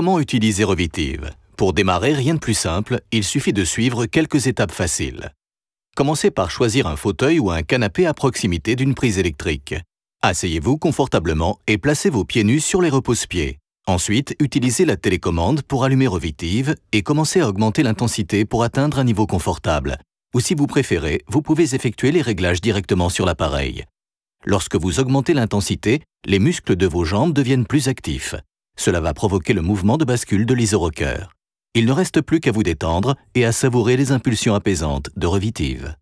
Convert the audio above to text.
Comment utiliser Revitive Pour démarrer, rien de plus simple, il suffit de suivre quelques étapes faciles. Commencez par choisir un fauteuil ou un canapé à proximité d'une prise électrique. Asseyez-vous confortablement et placez vos pieds nus sur les repose-pieds. Ensuite, utilisez la télécommande pour allumer Revitive et commencez à augmenter l'intensité pour atteindre un niveau confortable. Ou si vous préférez, vous pouvez effectuer les réglages directement sur l'appareil. Lorsque vous augmentez l'intensité, les muscles de vos jambes deviennent plus actifs. Cela va provoquer le mouvement de bascule de l'isorocker. Il ne reste plus qu'à vous détendre et à savourer les impulsions apaisantes de Revitive.